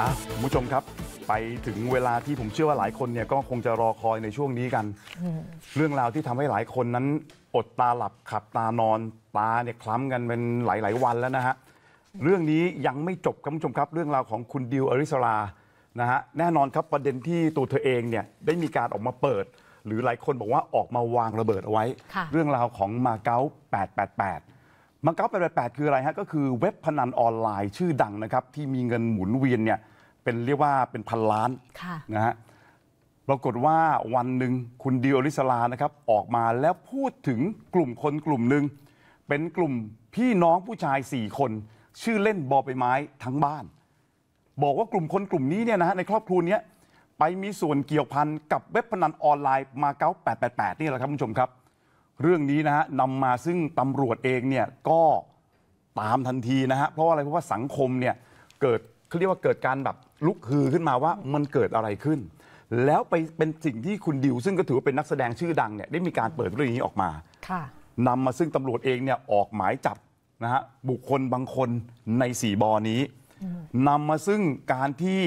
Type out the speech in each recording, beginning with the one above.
อ่ะคุณผู้ชมครับไปถึงเวลาที่ผมเชื่อว่าหลายคนเนี่ยก็คงจะรอคอยในช่วงนี้กัน เรื่องราวที่ทำให้หลายคนนั้นอดตาหลับขับตานอนตาเนี่ยคล้ำกันเป็นหลายๆ วันแล้วนะฮะเรื่องนี้ยังไม่จบครับคุณผู้ชมครับเรื่องราวของคุณดิวอริสรานะฮะแน่นอนครับประเด็นที่ตัวเธอเองเนี่ยได้มีการออกมาเปิด หรือหลายคนบอกว่าออกมาวางระเบิดเอาไว้ เรื่องราวของมาเก๊า888มังเกปดแปดคืออะไรฮะก็คือเว็บพนันออนไลน์ชื่อดังนะครับ ที่มีเงินหมุนเวียนเนี่ยเป็นเรียกว่าเป็นพันล้านนะฮะปรากฏว่าวันหนึ่งคุณดิโอริสลานะครับออกมาแล้วพูดถึงกลุ่มคนกลุ่มหนึ่งเป็นกลุ่มพี่น้องผู้ชาย 4 คน ชื่อเล่นบอใบไม้ทั้งบ้าน บอกว่ากลุ่มคนกลุ่มนี้เนี่ยนะฮะในครอบครัวนี้ไปมีส่วนเกี่ยวพันกับเว็บพนันออนไลน์มาเก๊า888นี่แหละครับคุณผู้ชมครับเรื่องนี้นะฮะนำมาซึ่งตำรวจเองเนี่ย ก็ตามทันทีนะฮะ เพราะอะไร เพราะว่าสังคมเนี่ยเกิดเขาเรียกว่าเกิดการแบบลุกฮือขึ้นมาว่ามันเกิดอะไรขึ้น แล้วไปเป็นสิ่งที่คุณดิวซึ่งก็ถือว่าเป็นนักแสดงชื่อดังเนี่ย ได้มีการเปิดเรื่องนี้ออกมาค่ะนำมาซึ่งตำรวจเองเนี่ยออกหมายจับนะฮะบุคคลบางคนในสี่บอนี้นำมาซึ่งการที่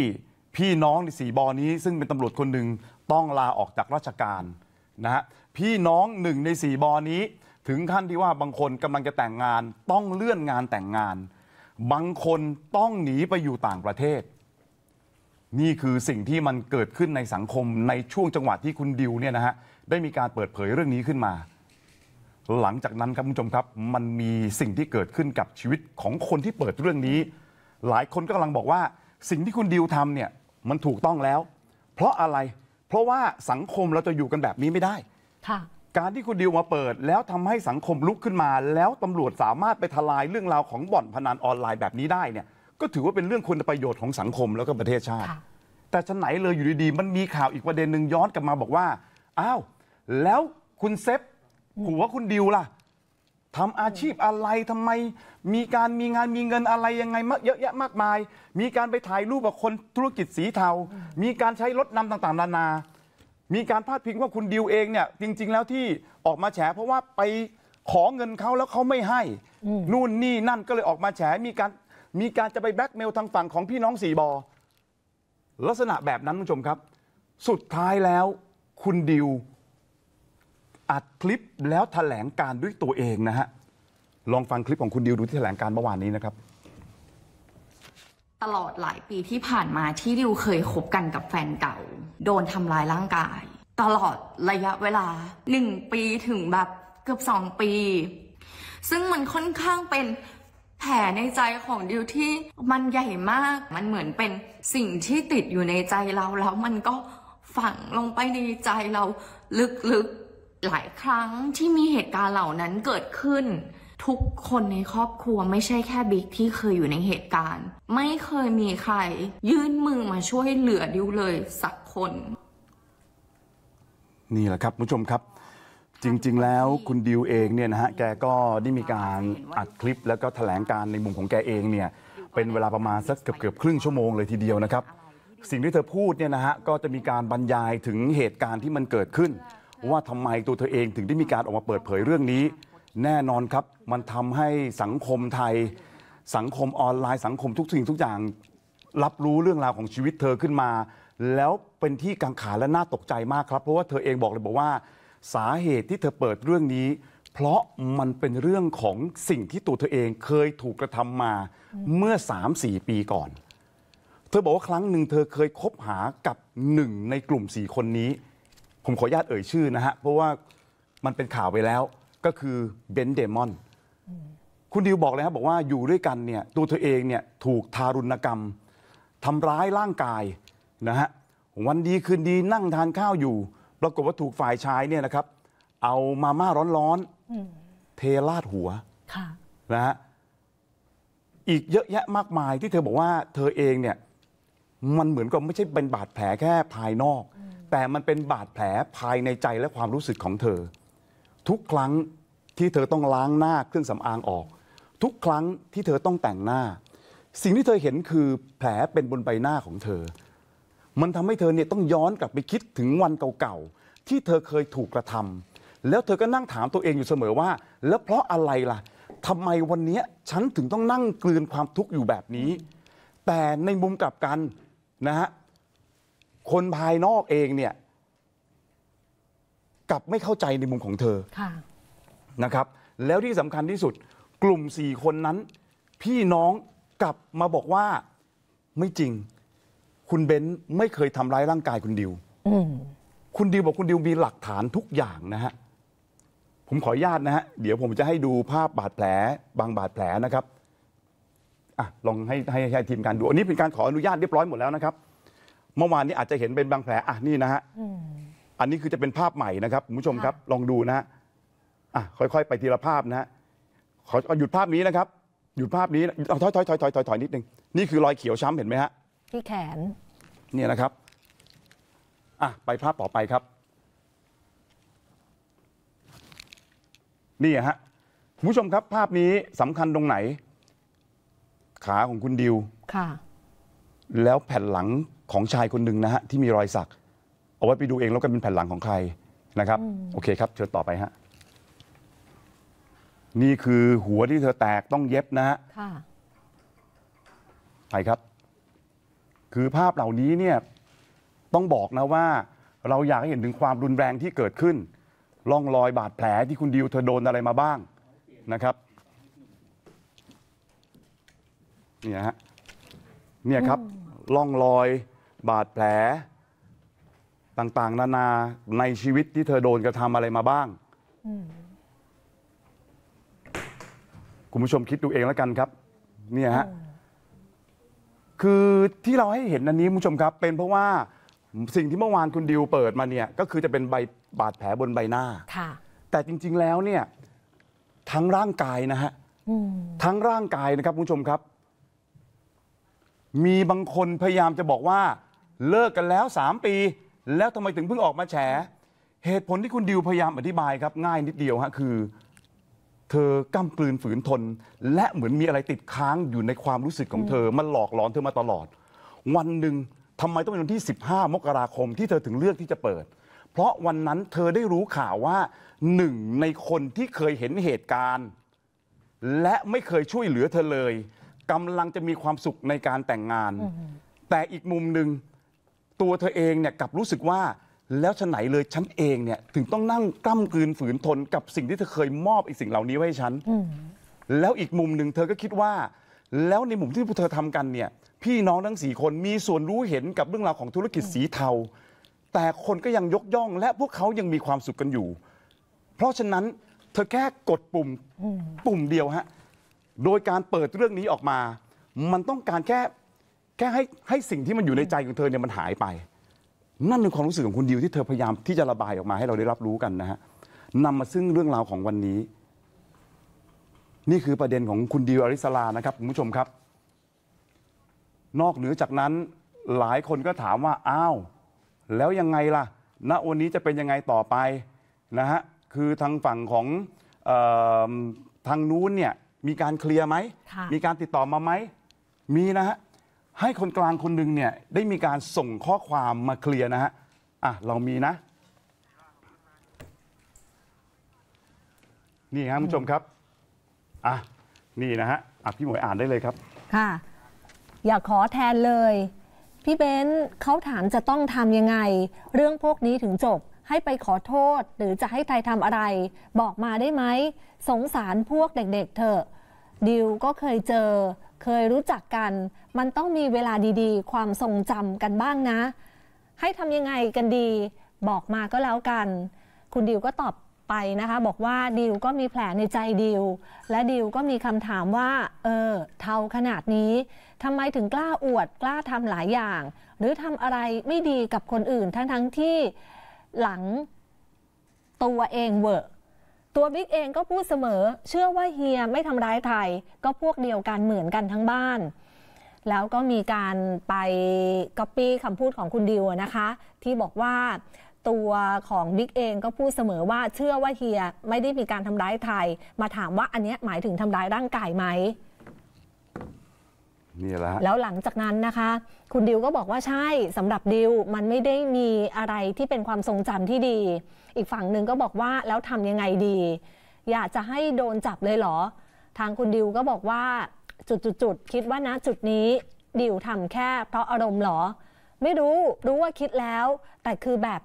พี่น้องในสี่บอนี้ซึ่งเป็นตำรวจคนหนึ่งต้องลาออกจากราชการนะฮะพี่น้องหนึ่งในสี่บอนี้ถึงขั้นที่ว่าบางคนกำลังจะแต่งงานต้องเลื่อนงานแต่งงาน บางคนต้องหนีไปอยู่ต่างประเทศ นี่คือสิ่งที่มันเกิดขึ้นในสังคมในช่วงจังหวะที่คุณดิวเนี่ยนะฮะได้มีการเปิดเผยเรื่องนี้ขึ้นมา หลังจากนั้นครับคุณผู้ชมครับมันมีสิ่งที่เกิดขึ้นกับชีวิตของคนที่เปิดเรื่องนี้ หลายคนก็กำลังบอกว่า สิ่งที่คุณดิวทำเนี่ยมันถูกต้องแล้ว เพราะอะไร เพราะว่าสังคมเราจะอยู่กันแบบนี้ไม่ได้การที่คุณดิวมาเปิดแล้วทำให้สังคมลุกขึ้นมา แล้วตำรวจสามารถไปทลายเรื่องราวของบ่อนพนันออนไลน์แบบนี้ได้เนี่ยก็ถือว่าเป็นเรื่องคุณประโยชน์ของสังคมแล้วก็ประเทศชาติ แต่ฉนไหนเลยอยู่ดีๆมันมีข่าวอีกประเด็นหนึ่งย้อนกลับมาบอกว่า อ้าว แล้วคุณเซฟหัวคุณดิวล่ะทำอาชีพอะไรทำไม มีการมีงานมีเงินอะไรยังไงมากเยอะแยะมากมาย มีการไปถ่ายรูปกับคนธุรกิจสีเทา มีการใช้รถนำต่างๆนานามีการพาดพิงว่าคุณดิวเองเนี่ยจริงๆแล้วที่ออกมาแฉเพราะว่าไปขอเงินเขาแล้วเขาไม่ให้นู่นนี่นั่นก็เลยออกมาแฉมีการมีการจะไปแบ็กเมลทางฝั่งของพี่น้องสีบอลักษณะแบบนั้นคุณผู้ชมครับ สุดท้ายแล้วคุณดิว อัดคลิปแล้วถแถลงการด้วยตัวเองนะฮะลองฟังคลิปของคุณดิวดูที่แถลงการเมื่อวานนี้นะครับตลอดหลายปีที่ผ่านมาที่ดิวเคยคบกันกับแฟนเก่า โดนทำลายร่างกาย ตลอดระยะเวลาหนึ่งปีถึงแบบเกือบสองปี ซึ่งมันค่อนข้างเป็นแผลในใจของดิวที่มันใหญ่มาก มันเหมือนเป็นสิ่งที่ติดอยู่ในใจเราแล้วมันก็ฝังลงไปในใจเราลึกๆ หลายครั้งที่มีเหตุการณ์เหล่านั้นเกิดขึ้นทุกคนในครอบครัวไม่ใช่แค่บิ๊กที่เคยอยู่ในเหตุการณ์ ไม่เคยมีใครยื่นมือมาช่วยเหลือดิวเลยสักคน นี่แหละครับผู้ชมครับ จริง ๆ แล้วคุณดิวเองเนี่ยนะฮะแกก็ได้มีการอัดคลิปแล้วก็แถลงการในมุมของแกเองเนี่ยเป็นเวลาประมาณสักเกือบเกือบครึ่งชั่วโมงเลยทีเดียวนะครับ สิ่งที่เธอพูดเนี่ยนะฮะก็จะมีการบรรยายถึงเหตุการณ์ที่มันเกิดขึ้นว่าทำไมตัวเธอเอง ถึงได้มีการออกมาเปิดเผยเรื่องนี้แน่นอนครับมันทำให้สังคมไทย สังคมออนไลน์สังคมทุกสิ่งทุกอย่างรับรู้เรื่องราวของชีวิตเธอขึ้นมา แล้วเป็นที่กังขาและน่าตกใจมากครับ เพราะว่าเธอเองบอกเลยบอกว่า สาเหตุที่เธอเปิดเรื่องนี้ เพราะมันเป็นเรื่องของสิ่งที่ตัวเธอเองเคยถูกกระทำมาเมื่อ 3-4 ปีก่อน เธอบอกว่าครั้งหนึ่ง เธอเคยคบหากับหนึ่งในกลุ่มสี่คนนี้ ผมขออนุญาตเอ่ยชื่อนะฮะเพราะว่ามันเป็นข่าวไปแล้วก็คือเบนเดมอนคุณดิวบอกเลยครับบอกว่าอยู่ด้วยกันเนี่ย ตัวเธอเองเนี่ย ถูกทารุณกรรม ทำร้ายร่างกายนะฮะวันดีคืนดีนั่งทานข้าวอยู่ ปรากฏว่าถูกฝ่ายชายเนี่ยนะครับ เอามาม่าร้อนๆเทราดหัวนะฮะอีกเยอะแยะมากมายที่เธอบอกว่า เธอเองเนี่ย มันเหมือนกับไม่ใช่เป็นบาดแผลแค่ภายนอก แต่มันเป็นบาดแผลภายในใจและความรู้สึกของเธอทุกครั้งที่เธอต้องล้างหน้าเครื่องสำอางออก ทุกครั้งที่เธอต้องแต่งหน้า สิ่งที่เธอเห็นคือแผลเป็นบนใบหน้าของเธอ มันทำให้เธอเนี่ยต้องย้อนกลับไปคิดถึงวันเก่าๆที่เธอเคยถูกกระทำแล้วเธอก็นั่งถามตัวเองอยู่เสมอว่า แล้วเพราะอะไรล่ะทำไมวันนี้ฉันถึงต้องนั่งกลืนความทุกข์อยู่แบบนี้ แต่ในมุมกลับกันนะฮะคนภายนอกเองเนี่ยกลับไม่เข้าใจในมุมของเธอนะครับ แล้วที่สำคัญที่สุด กลุ่มสี่คนนั้น พี่น้องกลับมาบอกว่าไม่จริง คุณเบนซ์ไม่เคยทำร้ายร่างกายคุณดิวคุณดิวบอกคุณ ดิว มีหลักฐานทุกอย่างนะฮะ ผมขออนุญาตนะฮะเดี๋ยวผมจะให้ดูภาพบาดแผลบางบาดแผลนะครับอ่ะลองให้ให้ให้ทีมการดูอันนี้เป็นการขออนุญาตเรียบร้อยหมดแล้วนะครับเมื่อวานนี้อาจจะเห็นเป็นบางแผล อ่ะนี่นะฮะอันนี้คือจะเป็นภาพใหม่นะครับคุณผู้ชมครับลองดูนะฮะอ่ะค่อย ๆ ไปทีละภาพนะฮะขอหยุดภาพนี้นะครับ หยุดภาพนี้เอาถอยถอยถอยถอยถอยถอยนิดนึง นี่คือรอยเขียวช้ำเห็นไหมฮะที่แขน เนี่ยนะครับ อ่ะไปภาพต่อไปครับ นี่ฮะคุณผู้ชมครับภาพนี้สำคัญตรงไหน ขาของคุณดิวค่ะแล้วแผ่นหลังของชายคนหนึ่งนะฮะที่มีรอยสักเอาไว้ไปดูเองแล้วกันเป็นแผ่นหลังของใครนะครับ โอเคครับเชิญต่อไปฮะนี่คือหัวที่เธอแตกต้องเย็บนะฮะไปครับ คือภาพเหล่านี้เนี่ยต้องบอกนะว่า เราอยากให้เห็นถึงความรุนแรงที่เกิดขึ้นร่องรอยบาดแผลที่คุณดิวเธอโดนอะไรมาบ้างนะครับ เนี่ยฮะเนี่ยครับ ร่องรอยบาดแผลต่างๆ นานาในชีวิตที่เธอโดนกระทำอะไรมาบ้าง คุณผู้ชมคิดดูเองแล้วกันครับ เนี่ยฮะ คือที่เราให้เห็นอันนี้คุณผู้ชมครับ เป็นเพราะว่า สิ่งที่เมื่อวานคุณดิวเปิดมาเนี่ย ก็คือจะเป็นใบบาดแผลบนใบหน้า แต่จริงๆแล้ว เนี่ย ทั้งร่างกายนะฮะทั้งร่างกายนะครับ คุณผู้ชมครับ มีบางคนพยายามจะบอกว่าเลิกกันแล้วสามปีแล้วทำไมถึงเพิ่งออกมาแฉเหตุผลที่คุณดิวพยายามอธิบายครับง่ายนิดเดียวฮะคือเธอกั้มปืนฝืนทน และเหมือนมีอะไรติดค้างอยู่ในความรู้สึกของเธอ มันหลอกหลอนเธอมาตลอด วันหนึ่งทำไมต้องเป็นวันที่ 15 มกราคมที่เธอถึงเลือกที่จะเปิด เพราะวันนั้นเธอได้รู้ข่าวว่าหนึ่งในคนที่เคยเห็นเหตุการณ์ และไม่เคยช่วยเหลือเธอเลยกำลังจะมีความสุขในการแต่งงานแต่อีกมุมหนึ่งตัวเธอเองเนี่ยกลับรู้สึกว่าแล้วฉะไหนเลยฉันเองเนี่ยถึงต้องนั่งกล้ำกลืนฝืนทนกับสิ่งที่เธอเคยมอบออกสิ่งเหล่านี้ไว้ให้ฉันแล้วอีกมุมหนึ่งเธอก็คิดว่า แล้วในมุมที่พวกเธอทำกันเนี่ยพี่น้องทั้งสี่คนมีส่วนรู้เห็นกับเรื่องราวของธุรกิจสีเทา แต่คนก็ยังยกย่อง และพวกเขายังมีความสุขกันอยู่ เพราะฉะนั้นเธอแค่กดปุ่มปุ่มเดียวฮะโดยการเปิดเรื่องนี้ออกมา มันต้องการแค่ค่ให้ให้สิ่งที่มันอยู่ในใจของเธอเนี่ยมันหายไปนั่นคือความรู้สึกของคุณดิวที่เธอพยายามที่จะระบายออกมา ให้เราได้รับรู้กันนะฮะนำมาซึ่งเรื่องราวของวันนี้ นี่คือประเด็นของคุณดิวอริสลานะครับคุณผู้ชมครับ นอกเหนือจากนั้นหลายคนก็ถามว่า อ้าว แล้วยังไงล่ะณวันนี้จะเป็นยังไงต่อไปนะฮะคือทางฝั่งของออทางนู้นเนี่ยมีการเคลียร์ไหมมีการติดต่อมาไหมมีนะฮะให้คนกลางคนหนึ่งเนี่ยได้มีการส่งข้อความมาเคลียร์นะฮะ อ่ะ เรามีนะ นี่ครับคุณผู้ชมครับ อ่ะ นี่นะฮะ อ่ะพี่หมวยอ่านได้เลยครับ ค่ะ อยากขอแทนเลย พี่เบนซ์เขาถามจะต้องทำยังไง เรื่องพวกนี้ถึงจบ ให้ไปขอโทษหรือจะให้ไทยทำอะไร บอกมาได้ไหมสงสารพวกเด็กๆเถอะดิวก็เคยเจอเคยรู้จักกัน มันต้องมีเวลาดีๆ ความทรงจำกันบ้างนะ ให้ทำยังไงกันดี บอกมาก็แล้วกัน คุณดิวก็ตอบไปนะคะ บอกว่าดิวก็มีแผลในใจดิวและดิวก็มีคำถามว่า เออ เท่าขนาดนี้ ทำไมถึงกล้าอวด กล้าทำหลายอย่าง หรือทำอะไรไม่ดีกับคนอื่นทั้ง ๆทที่หลังตัวเองเวอะตัวบิ๊กเองก็พูดเสมอ เชื่อว่าเฮียไม่ทำร้ายใครก็พวกเดียวกันเหมือนกันทั้งบ้าน แล้วก็มีการไปก๊อปปี้คำพูดของคุณดิวนะคะ ที่บอกว่าตัวของบิ๊กเองก็พูดเสมอว่าเชื่อว่าเฮียไม่ได้มีการทำร้ายใครมาถามว่าอันนี้หมายถึงทำร้ายร่างกายไหมนี่แหละ แล้วหลังจากนั้นนะคะ คุณดิวก็บอกว่าใช่สำหรับดิวมันไม่ได้มีอะไรที่เป็นความทรงจำที่ดี อีกฝั่งหนึ่งก็บอกว่าแล้วทำยังไงดี อยากจะให้โดนจับเลยเหรอ ทางคุณดิวก็บอกว่าจุดๆคิดว่านะ จุดนี้ดิวทำแค่เพราะอารมณ์หรอ ไม่รู้รู้ว่าคิดแล้ว แต่คือแบบ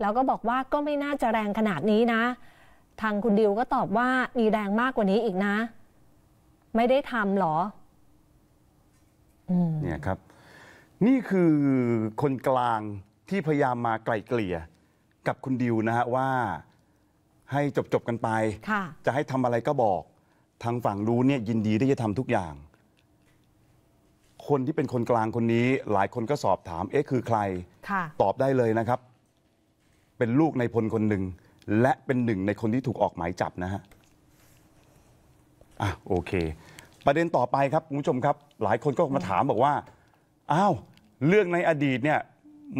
แล้วก็บอกว่าก็ไม่น่าจะแรงขนาดนี้นะ ทางคุณดิวก็ตอบว่ามีแรงมากกว่านี้อีกนะ ไม่ได้ทำหรอเนี่ยครับ นี่คือคนกลางที่พยายามมาไกลเกลี่ย กับคุณดิวนะฮะว่าให้จบจบกันไป จะให้ทำอะไรก็บอกทางฝั่งรู้เนี่ยยินดีที่จะทำทุกอย่าง คนที่เป็นคนกลางคนนี้ หลายคนก็สอบถามเอ๊ะคือใครตอบได้เลยนะครับ เป็นลูกในพลคนหนึ่งและเป็นหนึ่งในคนที่ถูกออก หมายจับนะฮะอ่ะโอเคประเด็นต่อไปครับคุณผู้ชมครับ หลายคนก็มาถามบอกว่า อ้าวเรื่องในอดีตเนี่ย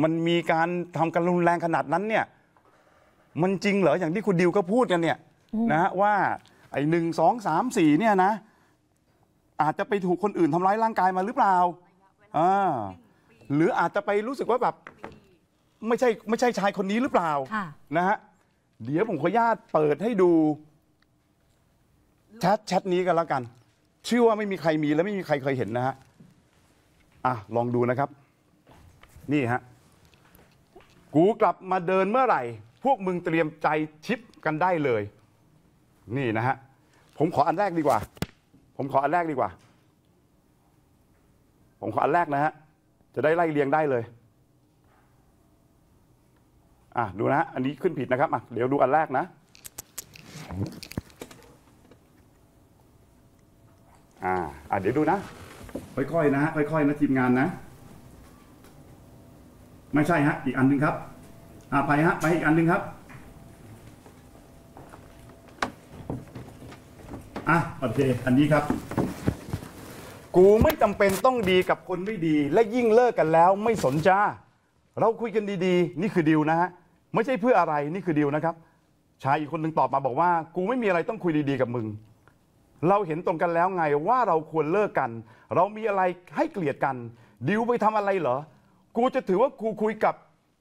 มันมีการทำกันรุนแรงขนาดนั้นเนี่ย มันจริงเหรออย่างที่คุณดิวก็พูดกัน เนี่ย นะฮะว่า ไอ้หนึ่งสองสามสี่เนี่ยนะ อาจจะไปถูกคนอื่นทำร้ายร่างกายมาหรือเปล่าอ่า หรืออาจจะไปรู้สึกว่าแบบ ไม่ใช่ไม่ใช่ชายคนนี้หรือเปล่านะฮะเดี๋ยวผมขออนุญาตเปิดให้ดูแชทแชทนี้กันแล้วกันเชื่อว่าไม่มีใครมีและไม่มีใครเคยเห็นนะฮะอ่ะลองดูนะครับ นี่ฮะ กูกลับมาเดินเมื่อไหร่ พวกมึงเตรียมใจชิปกันได้เลย นี่นะฮะ ผมขออันแรกดีกว่า ผมขออันแรกดีกว่า ผมขออันแรกนะฮะ จะได้ไล่เรียงได้เลย อ่ะดูนะ อันนี้ขึ้นผิดนะครับอ่ะเดี๋ยวดูอันแรกนะอ่าอ่เดี๋ยวดูนะค่อยๆนะฮะค่อยๆนะทีมงานนะ ไม่ใช่ฮะอีกอันหนึ่งครับ อ่าไปฮะไปอีกอันหนึ่งครับอ่ะโอเคอันนี้ครับ กูไม่จำเป็นต้องดีกับคนไม่ดี และยิ่งเลิกกันแล้วไม่สนจ้าเราคุยกันดีๆ นี่คือดีลนะฮะไม่ใช่เพื่ออะไรนี่คือดีลนะครับ ชายอีกคนหนึ่งตอบมาบอกว่า กูไม่มีอะไรต้องคุยดีๆกับมึงเราเห็นตรงกันแล้วไงว่าเราควรเลิกกัน เรามีอะไรให้เกลียดกันดิวไปทำอะไรเหรอกูจะถือว่ากูคุยกับ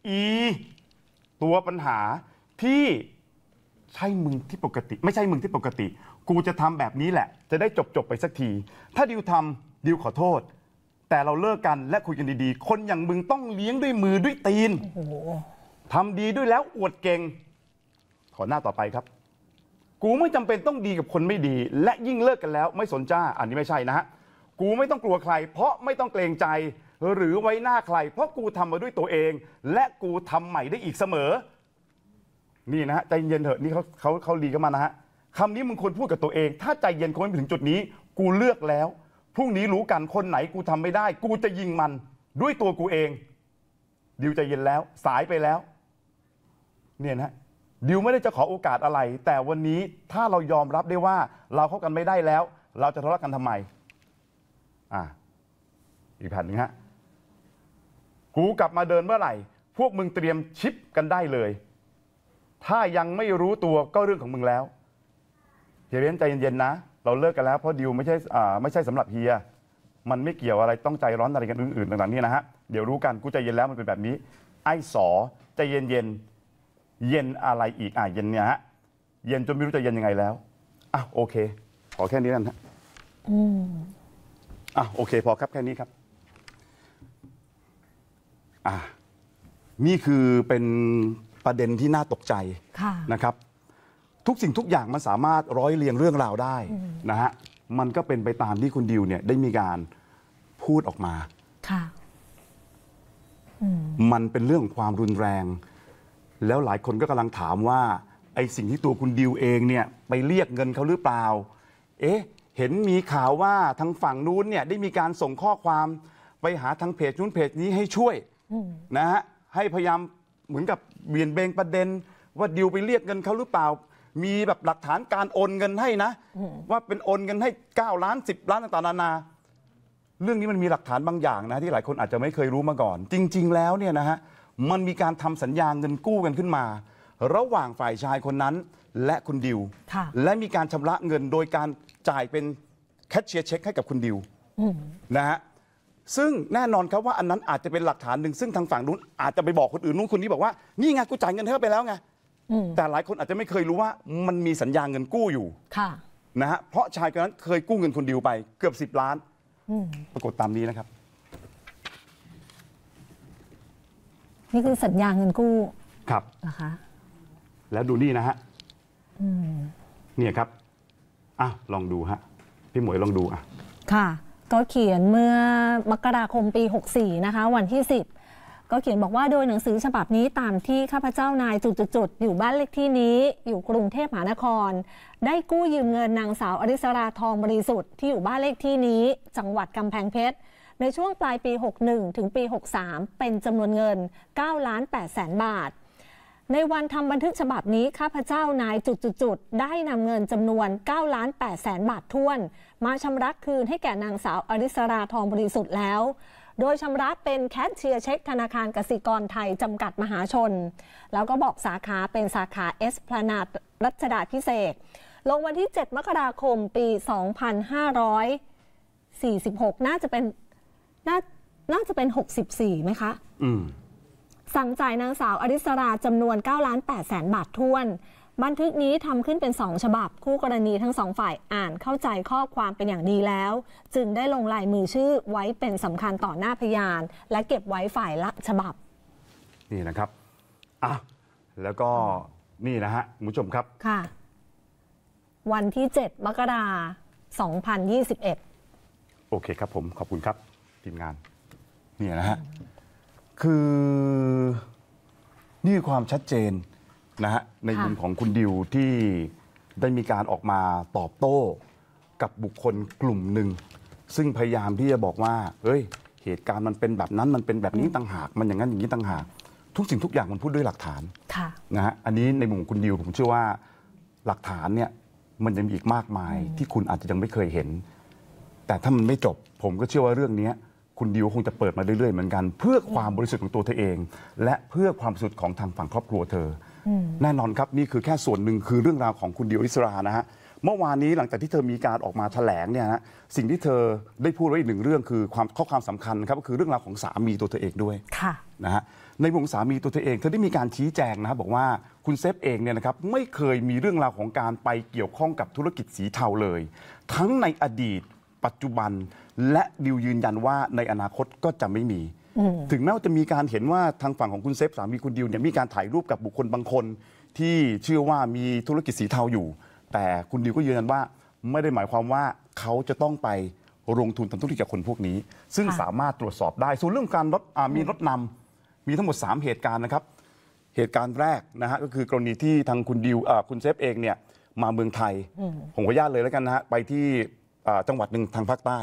อี ตัวปัญหาที่ใช่มึงที่ปกติ ไม่ใช่มึงที่ปกติกูจะทำแบบนี้แหละ จะได้จบจบไปสักทีถ้าดิวทำดิวขอโทษ แต่เราเลิกกันและคุยกันดีๆ คนอย่างมึงต้องเลี้ยงด้วยมือด้วยตีนทำดีด้วยแล้วอวดเก่ง ขอหน้าต่อไปครับกูไม่จำเป็นต้องดีกับคนไม่ดี และยิ่งเลิกกันแล้ว ไม่สนจ้า อันนี้ไม่ใช่นะฮะกูไม่ต้องกลัวใคร เพราะไม่ต้องเกรงใจหรือไว้หน้าใครเพราะกูทำมาด้วยตัวเอง และกูทำใหม่ได้อีกเสมอ นี่นะฮะใจเย็นเถอะนี่เขาเขาเขาลีกันมานะฮะคำนี้มึงควรพูดกับตัวเอง ถ้าใจเย็นคงไม่ถึงจุดนี้ กูเลือกแล้วพรุ่งนี้รู้กันคนไหนกูทำไม่ได้ กูจะยิงมัน ด้วยตัวกูเองดิวใจเย็นแล้วสายไปแล้ว เนี่ยนะดิวไม่ได้จะขอโอกาสอะไร แต่วันนี้ถ้าเรายอมรับได้ว่าเราเข้ากันไม่ได้แล้ว เราจะทะเลาะกันทำไมอ่าอีกแผ่นหนึงฮะกูกลับมาเดินเมื่อไหร่พวกมึงเตรียมชิปกันได้เลย ถ้ายังไม่รู้ตัวก็เรื่องของมึงแล้วเฮียเบ้นใจเย็นๆนะเราเลิกกันแล้วเพราะดิวไม่ใช่อ่าไม่ใช่สำหรับเฮีย มันไม่เกี่ยวอะไรต้องใจร้อนอะไรกันอื่นๆต่างๆนี่นะฮะเดี๋ยวรู้กันกูใจเย็นแล้วมันเป็นแบบนี้ ไอ้สอใจเย็นๆเย็นอะไรอีกอ่ะเย็นเนี่ยฮะเย็นจนไม่รู้จะเย็นยังไงแล้วอ่ะโอเค ขอแค่นี้นั่นฮะอืมอ่ะโอเค พอครับแค่นี้ครับอ่ะนี่คือเป็นประเด็นที่น่าตกใจนะครับ ทุกสิ่งทุกอย่างมันสามารถร้อยเรียงเรื่องราวได้นะฮะมันก็เป็นไปตามที่คุณดิวเนี่ยได้มีการพูดออกมาค่ะมันเป็นเรื่องของความรุนแรงแล้วหลายคนก็กำลังถามว่า ไอ้สิ่งที่ตัวคุณดิวเองเนี่ย ไปเรียกเงินเขาหรือเปล่า เอ๊ะ เห็นมีข่าวว่าทางฝั่งนู้นเนี่ยได้มีการส่งข้อความไปหาทางเพจนู้นเพจนี้ให้ช่วยนะฮะ ให้พยายามเหมือนกับเบี่ยนเบงประเด็น ว่าดิวไปเรียกเงินเขาหรือเปล่า มีแบบหลักฐานการโอนเงินให้นะว่าเป็นโอนเงินให้9ล้าน10ล้านต่างๆนานา เรื่องนี้มันมีหลักฐานบางอย่างนะ ที่หลายคนอาจจะไม่เคยรู้มาก่อน จริง ๆแล้วเนี่ยนะฮะมันมีการทำสัญญาเงินกู้กันขึ้นมา ระหว่างฝ่ายชายคนนั้นและคุณดิวและมีการชำระเงินโดยการจ่ายเป็นแคชเชียร์เช็ค ให้กับคุณดิวนะฮะซึ่งแน่นอนครับว่าอันนั้นอาจจะเป็นหลักฐานหนึ่งซึ่งทางฝั่งนู้นอาจจะไปบอกคนอื่นนู้นคนนี้บอกว่า นี่ไงกูจ่ายเงินเธอไปแล้วไงแต่หลายคนอาจจะไม่เคยรู้ว่ามันมีสัญญาเงินกู้อยู่นะฮะเพราะชายคนนั้นเคยกู้เงินคุณดิวไป เกือบ10ล้านปรากฏตามนี้นะครับนี่คือสัญญาเงินกู้ ครับนะคะ แล้วดูนี่นะฮะเนี่ยครับอ่ะลองดูฮะ พี่หมวยลองดูอ่ะ ค่ะ ก็เขียนเมื่อมกราคมปี 64 นะคะวันที่ 10 ก็เขียนบอกว่าโดยหนังสือฉบับนี้ตามที่ข้าพเจ้านายจุดๆอยู่บ้านเลขที่นี้อยู่กรุงเทพมหานคร ได้กู้ยืมเงินนางสาวอริสราทองบริสุทธิ์ที่อยู่บ้านเลขที่นี้ จังหวัดกำแพงเพชรในช่วงปลายปี 61 ถึงปี 63 เป็นจำนวนเงิน9ล้าน8แสนบาท ในวันทำบันทึกฉบับนี้ข้าพเจ้านายจุดๆได้นำเงินจำนวน9ล้าน8แสนบาทท้วน มาชำระคืนให้แก่นางสาวอริสราทองบริสุทธิ์แล้ว โดยชำระเป็นแคชเชียร์เช็ค ธนาคารกสิกรไทยจำกัดมหาชน แล้วก็บอกสาขาเป็นสาขาเอสพลานาดรัชดาพิเศษ ลงวันที่ 7มกราคมปี 2546 น่าจะเป็นน่าน่าจะเป็น 64ไหมคะ สั่งจ่ายนางสาวอริสราจำนวน9ล้าน8แสนบาททวน บันทึกนี้ทำขึ้นเป็น2ฉบับ คู่กรณีทั้งสองฝ่ายอ่านเข้าใจข้อความเป็นอย่างดีแล้ว จึงได้ลงลายมือชื่อไว้เป็นสำคัญต่อหน้าพยาน และเก็บไว้ฝ่ายละฉบับ นี่นะครับอ่ะแล้วก็นี่นะฮะคุณผู้ชมครับค่ะ วันที่ 7 มกราคม2021 โอเคครับผมขอบคุณครับทีมงานเนี่ยนะฮะคือนี่ความชัดเจนนะฮะในมุมของคุณดิวที่ได้มีการออกมาตอบโต้กับบุคคลกลุ่มหนึ่งซึ่งพยายามที่จะบอกว่าเฮ้ย เหตุการณ์มันเป็นแบบนั้นมันเป็นแบบนี้ต่างหากมันอย่างนั้นอย่างนี้ต่างหากทุกสิ่งทุกอย่างมันพูดด้วยหลักฐานะนะฮะอันนี้ในมุมของคุณดิวผมเชื่อว่าหลักฐานเนี่ยมันยังมีอีกมากมายที่คุณอาจจะยังไม่เคยเห็น แต่ถ้ามันไม่จบผมก็เชื่อว่าเรื่องนี้คุณดิวคงจะเปิดมาเรื่อยๆเหมือนกันเพื่อความบริสุทธิ์ของตัวเธอเอง และเพื่อความบริสุทธิ์ของทางฝั่งครอบครัวเธอแน่นอนครับนี่คือแค่ส่วนหนึ่งคือเรื่องราวของคุณดิวอิสรานะฮะเมื่อวานนี้หลังจากที่เธอมีการออกมาแถลงเนี่ยนะสิ่งที่เธอได้พูดไว้อีกหนึ่งเรื่องคือความข้อความสำคัญครับก็คือเรื่องราวของสามีตัวเธอเองด้วยะนะฮะในวงสามีตัวเธอเองเธอได้มีการชี้แจงนะครับบอกว่าคุณเซฟเองเนี่ยนะครับไม่เคยมีเรื่องราวของการไปเกี่ยวข้องกับธุรกิจสีเทาเลย ทั้งในอดีตปัจจุบันและ ดิวยืนยันว่าในอนาคตก็จะไม่มี ถึงแม้ว่าจะมีการเห็นว่าทางฝั่งของคุณเซฟสามีคุณดิวเนี่ยมีการถ่ายรูปกับบุคคลบางคนที่เชื่อว่ามีธุรกิจสีเทาอยู่ แต่คุณดิวก็ยืนยันว่า ไม่ได้หมายความว่าเขาจะต้องไปลงทุนทำธุรกิจกับคนพวกนี้ ซึ่งสามารถตรวจสอบได้ ส่วนเรื่องการรถมีรถนำ มีทั้งหมด 3 เหตุการณ์นะครับ เหตุการณ์แรกนะฮะก็คือกรณีที่ทางคุณดิวคุณเซฟเองเนี่ยมาเมืองไทยผมขออนุญาตเลยแล้วกันนะฮะไปที่จังหวัดหนึ่งทางภาคใต้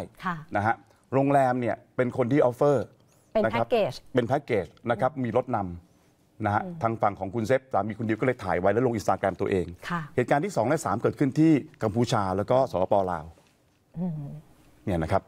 นะฮะ โรงแรมเนี่ยเป็นคนที่ออฟเฟอร์ เป็นแพ็กเกจ เป็นแพ็กเกจนะครับ มีรถนำนะฮะ ทางฝั่งของคุณเซฟสามีคุณดิวก็เลยถ่ายไว้ แล้วลงอินสตาแกรมตัวเอง เหตุการณ์ที่ 2 และ 3 เกิดขึ้นที่กัมพูชาแล้วก็สปปลาว เนี่ยนะครับ